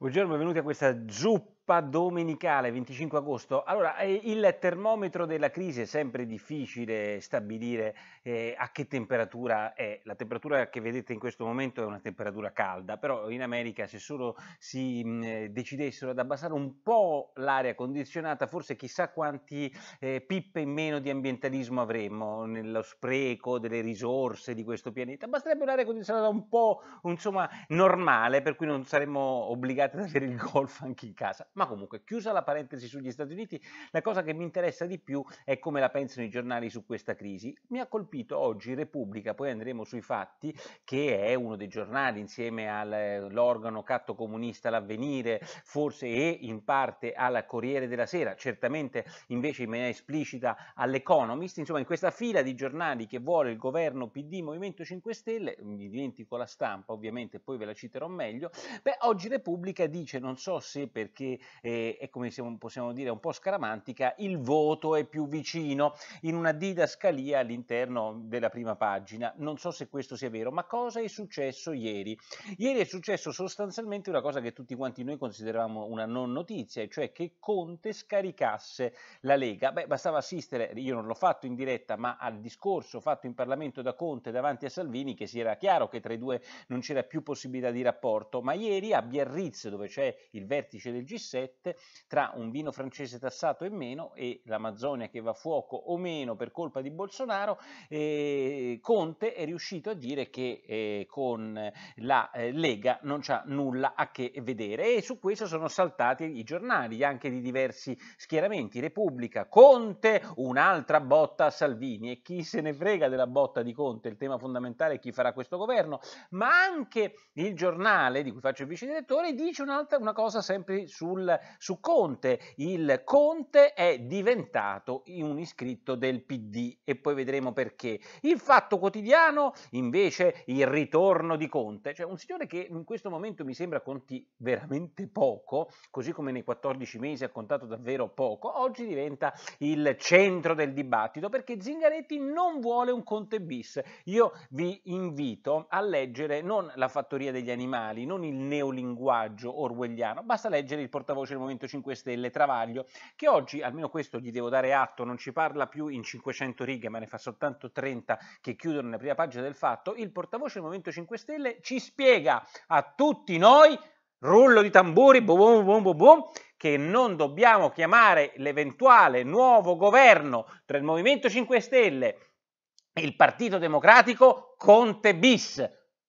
Buongiorno, benvenuti a questa zuppa tappa domenicale 25 agosto. Allora, eh, il termometro della crisi è sempre difficile stabilire eh, a che temperatura è. La temperatura che vedete in questo momento è una temperatura calda, però in America se solo si mh, mm, eh, decidessero ad abbassare un po' l'aria condizionata, forse chissà quanti eh, pippe in meno di ambientalismo avremmo nello spreco delle risorse di questo pianeta. Basterebbe un'aria condizionata un po' insomma normale, per cui non saremmo obbligati ad avere il golf anche in casa. Ma comunque, chiusa la parentesi sugli Stati Uniti, la cosa che mi interessa di più è come la pensano i giornali su questa crisi. Mi ha colpito oggi Repubblica, poi andremo sui fatti, che è uno dei giornali insieme all'organo eh, catto comunista L'Avvenire, forse e in parte al Corriere della Sera, certamente invece in maniera esplicita all'Economist, insomma in questa fila di giornali che vuole il governo PD Movimento 5 Stelle, mi dimentico la stampa ovviamente, poi ve la citerò meglio, beh oggi Repubblica dice, non so se perché e, è come possiamo dire un po' scaramantica, il voto è più vicino in una didascalia all'interno della prima pagina. Non so se questo sia vero, ma cosa è successo ieri? Ieri è successo sostanzialmente una cosa che tutti quanti noi consideravamo una non notizia, cioè che Conte scaricasse la Lega. Beh, bastava assistere, io non l'ho fatto in diretta, ma al discorso fatto in Parlamento da Conte davanti a Salvini che si era chiaro che tra i due non c'era più possibilità di rapporto, ma ieri a Biarritz, dove c'è il vertice del G7, 2017 tra un vino francese tassato e meno e l'Amazzonia che va a fuoco o meno per colpa di Bolsonaro, eh, Conte è riuscito a dire che eh, con la eh, Lega non c'ha nulla a che vedere e su questo sono saltati i giornali anche di diversi schieramenti. Repubblica, Conte, un'altra botta a Salvini e chi se ne frega della botta di Conte, il tema fondamentale è chi farà questo governo, ma anche il giornale di cui faccio il vice direttore dice un'altra una cosa sempre sul su Conte. Il Conte è diventato un iscritto del PD e poi vedremo perché. Il Fatto Quotidiano invece il ritorno di Conte, cioè un signore che in questo momento mi sembra conti veramente poco, così come nei 14 mesi ha contato davvero poco, oggi diventa il centro del dibattito perché Zingaretti non vuole un Conte bis. Io vi invito a leggere non la fattoria degli animali, non il neolinguaggio orwelliano, basta leggere il portavoce portavoce del Movimento 5 Stelle, Travaglio, che oggi, almeno questo gli devo dare atto, non ci parla più in 500 righe, ma ne fa soltanto 30 che chiudono la prima pagina del fatto, il portavoce del Movimento 5 Stelle ci spiega a tutti noi, rullo di tamburi, boom, boom, boom, boom, che non dobbiamo chiamare l'eventuale nuovo governo tra il Movimento 5 Stelle e il Partito Democratico Conte bis.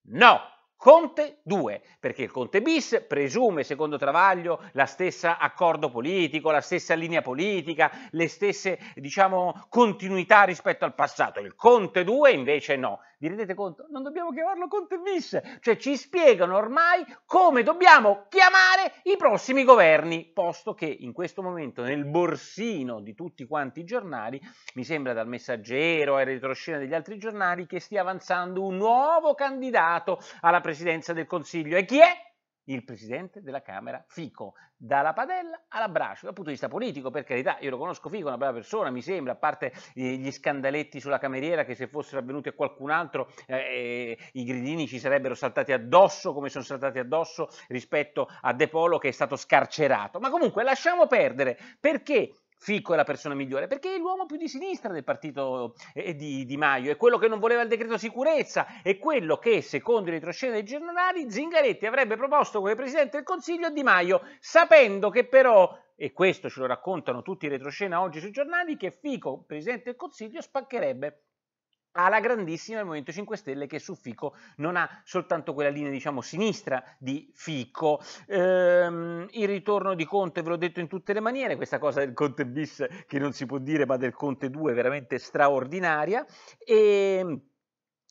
No! Conte 2, perché il Conte bis presume, secondo Travaglio, la stessa accordo politico, la stessa linea politica, le stesse, diciamo, continuità rispetto al passato. Il Conte 2 invece no, vi rendete conto? Non dobbiamo chiamarlo Conte bis, cioè ci spiegano ormai come dobbiamo chiamare i prossimi governi, posto che in questo momento nel borsino di tutti quanti i giornali, mi sembra dal messaggero ai retroscena degli altri giornali, che stia avanzando un nuovo candidato alla presidenza del Consiglio. E chi è? il presidente della Camera Fico, dalla padella all'abbraccio, dal punto di vista politico, per carità, io lo conosco Fico, è una brava persona, mi sembra, a parte eh, gli scandaletti sulla cameriera che se fossero avvenuti a qualcun altro eh, eh, i gridini ci sarebbero saltati addosso come sono saltati addosso rispetto a De Polo che è stato scarcerato. Ma comunque lasciamo perdere perché Fico è la persona migliore, perché è l'uomo più di sinistra del partito eh, eh, di, di, Maio, è quello che non voleva il decreto sicurezza, è quello che, secondo i retroscena dei giornali, Zingaretti avrebbe proposto come Presidente del Consiglio a Di Maio, sapendo che però, e questo ce lo raccontano tutti i retroscena oggi sui giornali, che Fico, Presidente del Consiglio, spaccherebbe alla grandissima il Movimento 5 Stelle che su Fico non ha soltanto quella linea diciamo sinistra di Fico ehm, il ritorno di Conte ve l'ho detto in tutte le maniere questa cosa del Conte bis che non si può dire ma del Conte 2 veramente straordinaria e ehm,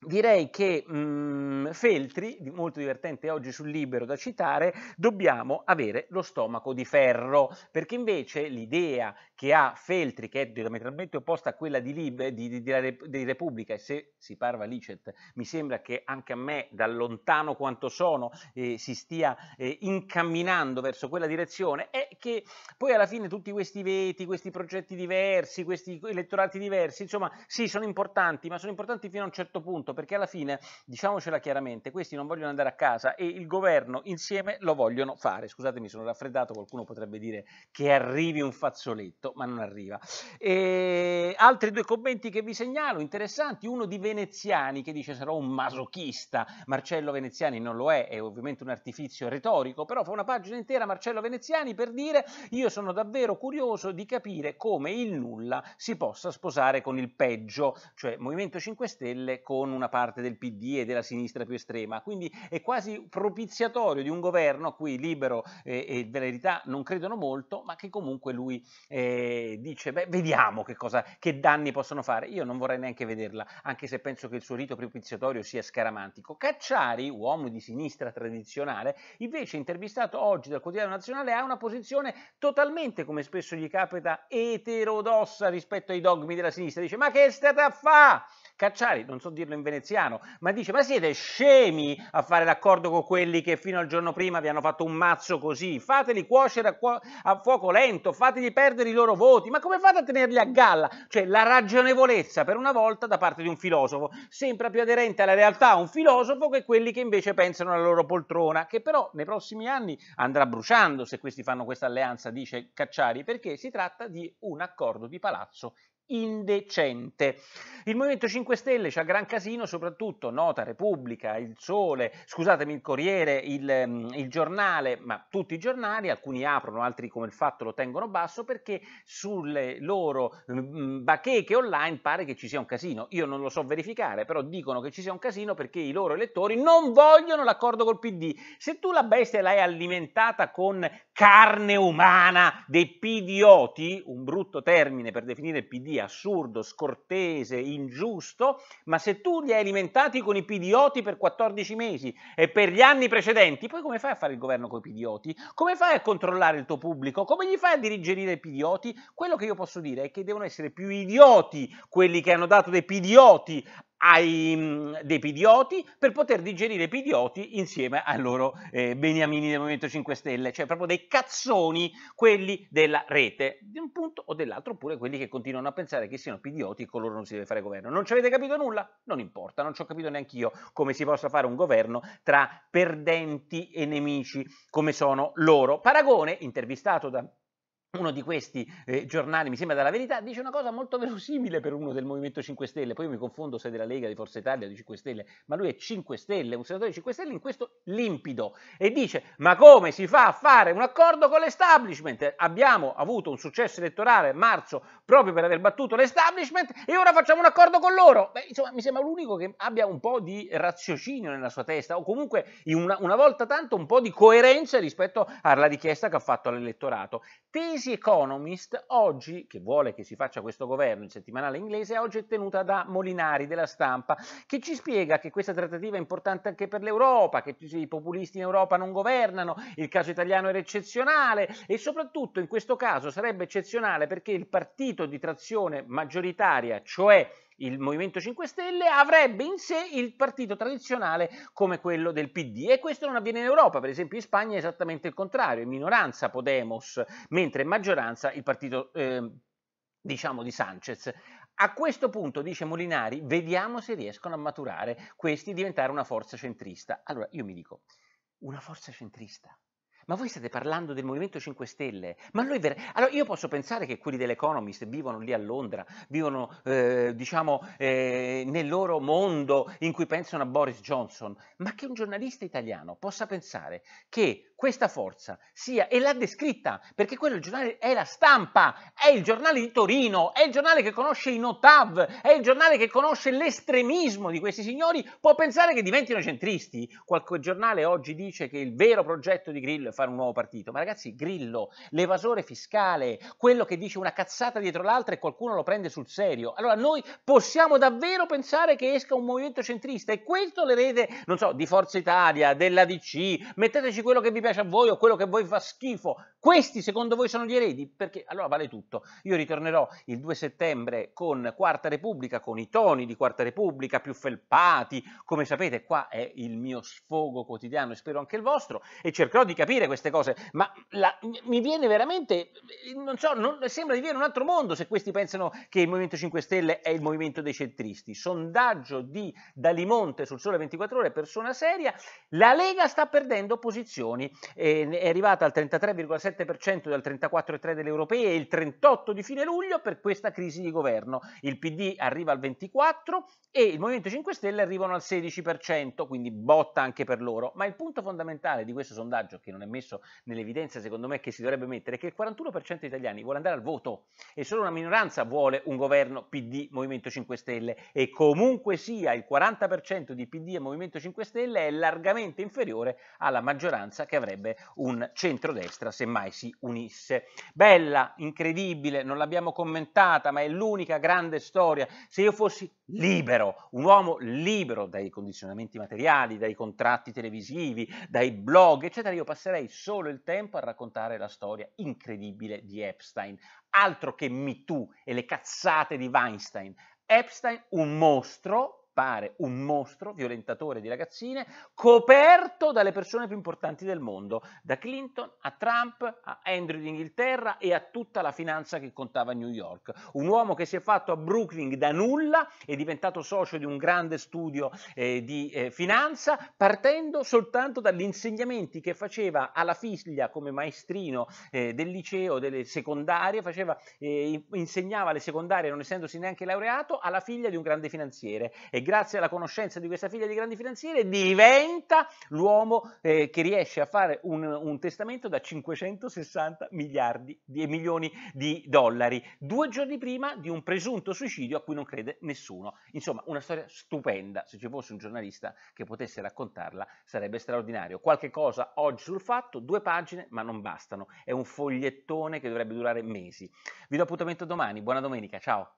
Direi che mh, mm, Feltri, molto divertente oggi sul libero da citare, dobbiamo avere lo stomaco di ferro, perché invece l'idea che ha Feltri, che è diametralmente opposta a quella di, Lib- di, di, di, Repubblica, e se si parla licet, mi sembra che anche a me, da lontano quanto sono, eh, si stia eh, incamminando verso quella direzione, è che poi alla fine tutti questi veti, questi progetti diversi, questi elettorati diversi, insomma, sì, sono importanti, ma sono importanti fino a un certo punto dovuto, perché alla fine, diciamocela chiaramente, questi non vogliono andare a casa e il governo insieme lo vogliono fare. Scusatemi, sono raffreddato, qualcuno potrebbe dire che arrivi un fazzoletto, ma non arriva. E altri due commenti che vi segnalo, interessanti, uno di Veneziani che dice sarò un masochista, Marcello Veneziani non lo è, è ovviamente un artificio retorico, però fa una pagina intera Marcello Veneziani per dire io sono davvero curioso di capire come il nulla si possa sposare con il peggio, cioè Movimento 5 Stelle con una parte del PD e della sinistra più estrema, quindi è quasi propiziatorio di un governo a cui Libero eh, e Verità non credono molto, ma che comunque lui eh, dice, beh, vediamo che, cosa, che danni possono fare. Io non vorrei neanche vederla, anche se penso che il suo rito propiziatorio sia scaramantico. Cacciari, uomo di sinistra tradizionale, invece intervistato oggi dal Quotidiano Nazionale, ha una posizione totalmente, come spesso gli capita, eterodossa rispetto ai dogmi della sinistra. Dice, ma che state a fare? Cacciari, non so dirlo in veneziano, ma dice ma siete scemi a fare l'accordo con quelli che fino al giorno prima vi hanno fatto un mazzo così, fateli cuocere a, cuo a fuoco lento, fateli perdere i loro voti, ma come fate a tenerli a galla? Cioè la ragionevolezza per una volta da parte di un filosofo, sempre più aderente alla realtà un filosofo che quelli che invece pensano alla loro poltrona, che però nei prossimi anni andrà bruciando se questi fanno questa alleanza, dice Cacciari, perché si tratta di un accordo di palazzo indecente. Il Movimento 5 Stelle c'ha gran casino, soprattutto Nota, Repubblica, Il Sole, scusatemi, il Corriere, il, ehm, il, giornale, ma tutti i giornali, alcuni aprono, altri come il fatto lo tengono basso perché sulle loro ehm, bacheche online pare che ci sia un casino. Io non lo so verificare, però dicono che ci sia un casino perché i loro elettori non vogliono l'accordo col PD. Se tu la bestia l'hai alimentata con carne umana dei pidioti, un brutto termine per definire il PD assurdo, scortese, ingiusto, ma se tu li hai alimentati con i pidioti per 14 mesi e per gli anni precedenti, poi come fai a fare il governo con i pidioti? Come fai a controllare il tuo pubblico? Come gli fai a dirigere i pidioti? Quello che io posso dire è che devono essere più idioti quelli che hanno dato dei pidioti ai, mm, dei pidioti per poter digerire i pidioti insieme ai loro eh, beniamini del Movimento 5 Stelle, cioè proprio dei cazzoni, quelli della rete, di un punto o dell'altro, oppure quelli che continuano a pensare che siano pidioti e coloro non si deve fare governo. Non ci avete capito nulla? Non importa, non ci ho capito neanche io come si possa fare un governo tra perdenti e nemici come sono loro. Paragone, intervistato da uno di questi eh, giornali, mi sembra dalla verità, dice una cosa molto verosimile per uno del Movimento 5 Stelle, poi io mi confondo se è della Lega, di Forza Italia o di 5 Stelle, ma lui è 5 Stelle, un senatore di 5 Stelle in questo limpido e dice ma come si fa a fare un accordo con l'establishment? Abbiamo avuto un successo elettorale a marzo proprio per aver battuto l'establishment e ora facciamo un accordo con loro. Beh, insomma, mi sembra l'unico che abbia un po' di raziocinio nella sua testa o comunque una, una volta tanto un po' di coerenza rispetto alla richiesta che ha fatto all'elettorato. Tesi Easy Economist oggi, che vuole che si faccia questo governo, il settimanale inglese, oggi è tenuta da Molinari della stampa, che ci spiega che questa trattativa è importante anche per l'Europa, che i populisti in Europa non governano, il caso italiano era eccezionale e soprattutto in questo caso sarebbe eccezionale perché il partito di trazione maggioritaria, cioè il Movimento 5 Stelle avrebbe in sé il partito tradizionale come quello del PD e questo non avviene in Europa, per esempio in Spagna è esattamente il contrario, è minoranza Podemos, mentre in maggioranza il partito eh, diciamo di Sanchez. A questo punto, dice Molinari, vediamo se riescono a maturare questi diventare una forza centrista. Allora io mi dico, una forza centrista ma voi state parlando del Movimento 5 Stelle, ma lui ver- allora io posso pensare che quelli dell'Economist vivono lì a Londra, vivono eh, diciamo eh, nel loro mondo in cui pensano a Boris Johnson, ma che un giornalista italiano possa pensare che questa forza sia, e l'ha descritta, perché quello il giornale è la stampa, è il giornale di Torino, è il giornale che conosce i Notav, è il giornale che conosce l'estremismo di questi signori, può pensare che diventino centristi. Qualche giornale oggi dice che il vero progetto di Grillo è fare un nuovo partito, ma ragazzi, Grillo, l'evasore fiscale, quello che dice una cazzata dietro l'altra e qualcuno lo prende sul serio. Allora noi possiamo davvero pensare che esca un movimento centrista e questo le l'erede, non so, di Forza Italia, della DC, metteteci quello che vi piace piace a voi o quello che a voi fa schifo. Questi secondo voi sono gli eredi? Perché allora vale tutto. Io ritornerò il 2 settembre con Quarta Repubblica, con i toni di Quarta Repubblica più felpati, come sapete qua è il mio sfogo quotidiano e spero anche il vostro e cercherò di capire queste cose, ma la, mi viene veramente, non so, non, sembra di vivere un altro mondo se questi pensano che il Movimento 5 Stelle è il movimento dei centristi. Sondaggio di Dalimonte sul Sole 24 Ore, persona seria, la Lega sta perdendo posizioni Ehm, è arrivata al 33,7% dal 34,3% delle europee e il 38% di fine luglio per questa crisi di governo. Il PD arriva al 24% e il Movimento 5 Stelle arrivano al 16%, quindi botta anche per loro. Ma il punto fondamentale di questo sondaggio, che non è messo nell'evidenza secondo me che si dovrebbe mettere, è che il 41% degli italiani vuole andare al voto e solo una minoranza vuole un governo PD Movimento 5 Stelle e comunque sia il 40% di PD e Movimento 5 Stelle è largamente inferiore alla maggioranza che avrà avrebbe un centrodestra semmai si unisse. Bella, incredibile, non l'abbiamo commentata, ma è l'unica grande storia. Se io fossi libero, un uomo libero dai condizionamenti materiali, dai contratti televisivi, dai blog, eccetera, io passerei solo il tempo a raccontare la storia incredibile di Epstein. Altro che MeToo e le cazzate di Weinstein. Epstein, un mostro, appare un mostro violentatore di ragazzine coperto dalle persone più importanti del mondo, da Clinton a Trump a Andrew d'Inghilterra e a tutta la finanza che contava New York. Un uomo che si è fatto a Brooklyn da nulla, è diventato socio di un grande studio eh, di eh, finanza, partendo soltanto dagli insegnamenti che faceva alla figlia come maestrino eh, del liceo, delle secondarie, faceva, eh, insegnava le secondarie non essendosi neanche laureato, alla figlia di un grande finanziere. E grazie alla conoscenza di questa figlia di grandi finanziere, diventa l'uomo eh, che riesce a fare un, un, testamento da 560 miliardi di milioni di dollari, due giorni prima di un presunto suicidio a cui non crede nessuno. Insomma, una storia stupenda. Se ci fosse un giornalista che potesse raccontarla, sarebbe straordinario. Qualche cosa oggi sul fatto, due pagine, ma non bastano. È un fogliettone che dovrebbe durare mesi. Vi do appuntamento domani. Buona domenica, ciao.